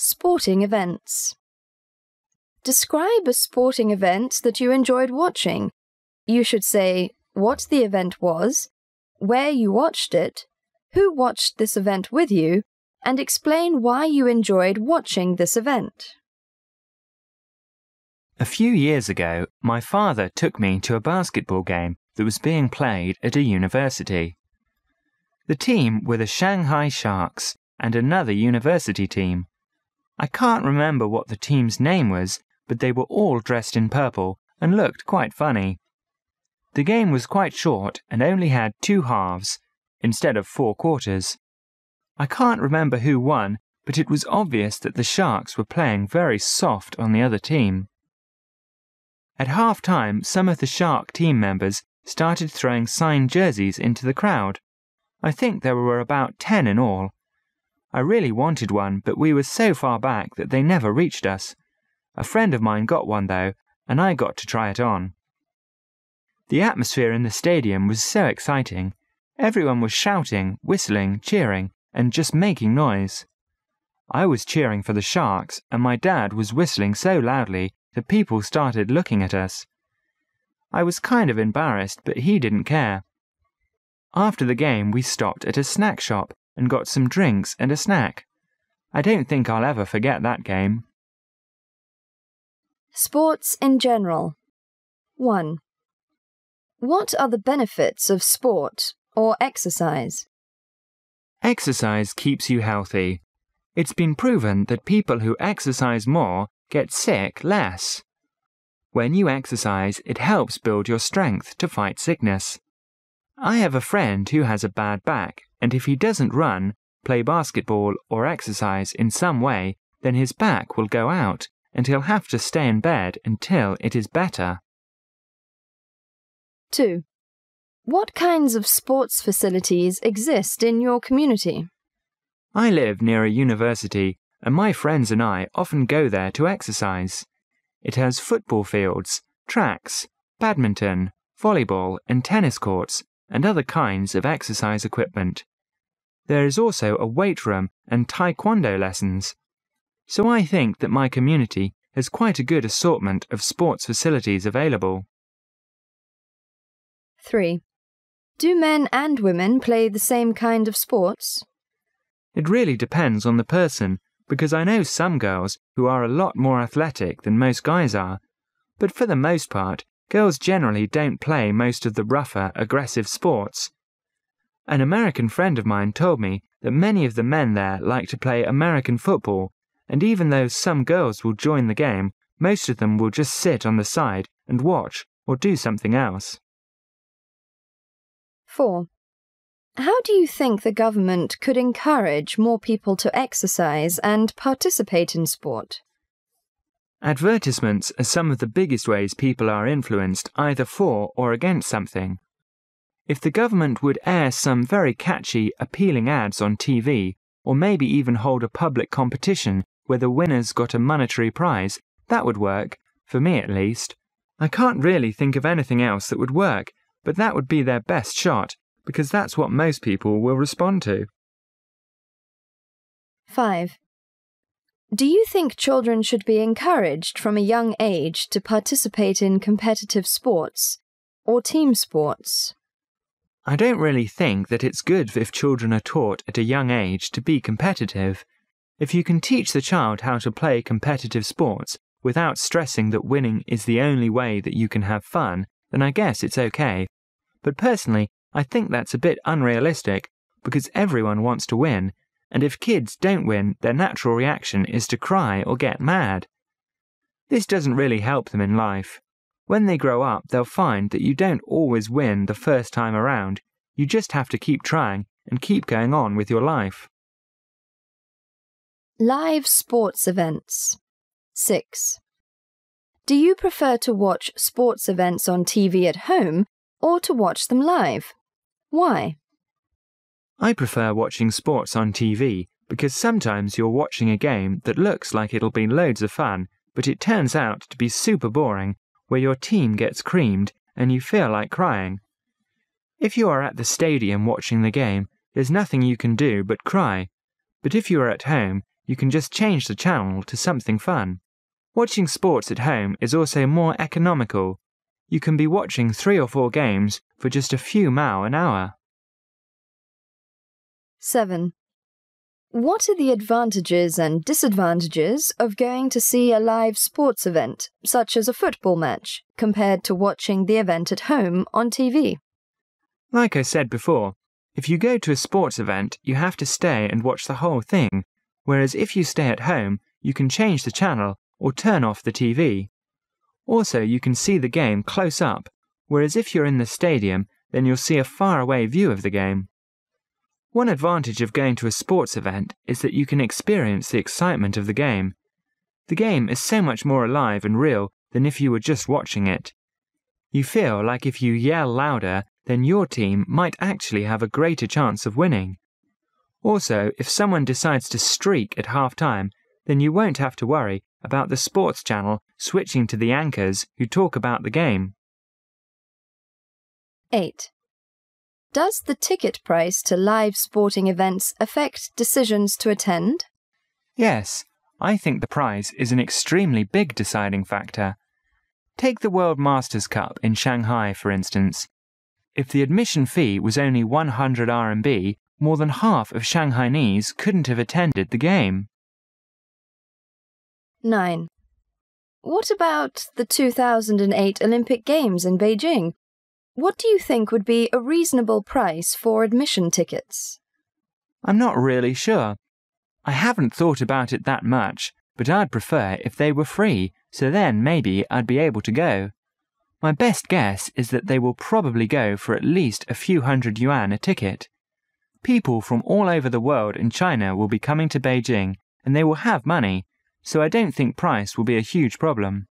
Sporting events. Describe a sporting event that you enjoyed watching. You should say what the event was, where you watched it, who watched this event with you, and explain why you enjoyed watching this event. A few years ago, my father took me to a basketball game that was being played at a university. The team were the Shanghai Sharks and another university team. I can't remember what the team's name was, but they were all dressed in purple and looked quite funny. The game was quite short and only had two halves, instead of four quarters. I can't remember who won, but it was obvious that the Sharks were playing very soft on the other team. At half time, some of the Shark team members started throwing signed jerseys into the crowd. I think there were about 10 in all, I really wanted one, but we were so far back that they never reached us. A friend of mine got one though, and I got to try it on. The atmosphere in the stadium was so exciting. Everyone was shouting, whistling, cheering, and just making noise. I was cheering for the Sharks, and my dad was whistling so loudly that people started looking at us. I was kind of embarrassed, but he didn't care. After the game, we stopped at a snack shop and got some drinks and a snack. I don't think I'll ever forget that game. Sports in general. 1. What are the benefits of sport or exercise? Exercise keeps you healthy. It's been proven that people who exercise more get sick less. When you exercise, it helps build your strength to fight sickness. I have a friend who has a bad back and if he doesn't run, play basketball, or exercise in some way, then his back will go out and he'll have to stay in bed until it is better. 2. What kinds of sports facilities exist in your community? I live near a university, and my friends and I often go there to exercise. It has football fields, tracks, badminton, volleyball, and tennis courts, and other kinds of exercise equipment there is also a weight room and taekwondo lessons. So I think that my community has quite a good assortment of sports facilities available. 3. Do men and women play the same kind of sports? It really depends on the person, because I know some girls who are a lot more athletic than most guys are, but for the most part, girls generally don't play most of the rougher, aggressive sports. An American friend of mine told me that many of the men there like to play American football, and even though some girls will join the game, most of them will just sit on the side and watch or do something else. 4. How do you think the government could encourage more people to exercise and participate in sport? Advertisements are some of the biggest ways people are influenced either for or against something. If the government would air some very catchy, appealing ads on TV, or maybe even hold a public competition where the winners got a monetary prize, that would work, for me at least. I can't really think of anything else that would work, but that would be their best shot, because that's what most people will respond to. 5. Do you think children should be encouraged from a young age to participate in competitive sports or team sports? I don't really think that it's good if children are taught at a young age to be competitive. If you can teach the child how to play competitive sports without stressing that winning is the only way that you can have fun, then I guess it's okay. But personally, I think that's a bit unrealistic because everyone wants to win, and if kids don't win, their natural reaction is to cry or get mad. This doesn't really help them in life. When they grow up, they'll find that you don't always win the first time around, you just have to keep trying and keep going on with your life. Live sports events. 6. Do you prefer to watch sports events on TV at home or to watch them live? Why? I prefer watching sports on TV because sometimes you're watching a game that looks like it'll be loads of fun, but it turns out to be super boring, where your team gets creamed and you feel like crying. If you are at the stadium watching the game, there's nothing you can do but cry. But if you are at home, you can just change the channel to something fun. Watching sports at home is also more economical. You can be watching three or four games for just a few mao an hour. 7. What are the advantages and disadvantages of going to see a live sports event, such as a football match, compared to watching the event at home on TV? Like I said before, if you go to a sports event, you have to stay and watch the whole thing, whereas if you stay at home, you can change the channel or turn off the TV. Also, you can see the game close up, whereas if you're in the stadium, then you'll see a faraway view of the game. One advantage of going to a sports event is that you can experience the excitement of the game. The game is so much more alive and real than if you were just watching it. You feel like if you yell louder, then your team might actually have a greater chance of winning. Also, if someone decides to streak at half time, then you won't have to worry about the sports channel switching to the anchors who talk about the game. 8. Does the ticket price to live sporting events affect decisions to attend? Yes, I think the price is an extremely big deciding factor. Take the World Masters Cup in Shanghai, for instance. If the admission fee was only 100 RMB, more than half of Shanghainese couldn't have attended the game. 9. What about the 2008 Olympic Games in Beijing? What do you think would be a reasonable price for admission tickets? I'm not really sure. I haven't thought about it that much, but I'd prefer if they were free, so then maybe I'd be able to go. My best guess is that they will probably go for at least a few hundred yuan a ticket. People from all over the world and China will be coming to Beijing and they will have money, so I don't think price will be a huge problem.